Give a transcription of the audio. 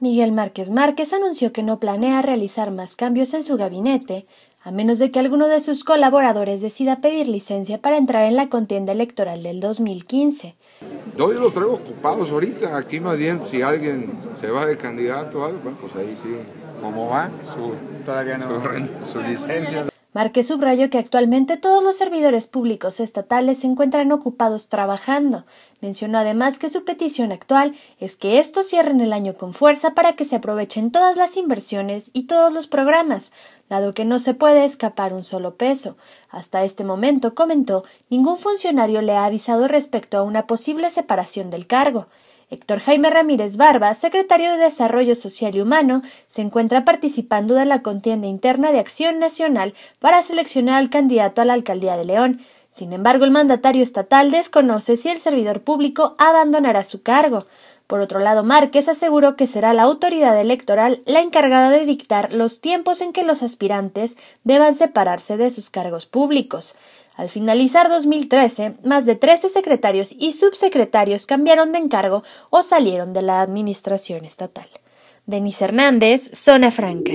Miguel Márquez Márquez anunció que no planea realizar más cambios en su gabinete, a menos de que alguno de sus colaboradores decida pedir licencia para entrar en la contienda electoral del 2015. yo los traigo ocupados ahorita. Aquí más bien, si alguien se va de candidato o algo, pues ahí sí, como va, su, Todavía no. su licencia. Marqué subrayo que actualmente todos los servidores públicos estatales se encuentran ocupados trabajando. Mencionó además que su petición actual es que estos cierren el año con fuerza para que se aprovechen todas las inversiones y todos los programas, dado que no se puede escapar un solo peso. Hasta este momento, comentó, ningún funcionario le ha avisado respecto a una posible separación del cargo. Héctor Jaime Ramírez Barba, secretario de Desarrollo Social y Humano, se encuentra participando de la contienda interna de Acción Nacional para seleccionar al candidato a la alcaldía de León. Sin embargo, el mandatario estatal desconoce si el servidor público abandonará su cargo. Por otro lado, Márquez aseguró que será la autoridad electoral la encargada de dictar los tiempos en que los aspirantes deban separarse de sus cargos públicos. Al finalizar 2013, más de 13 secretarios y subsecretarios cambiaron de encargo o salieron de la administración estatal. Denis Hernández, Zona Franca.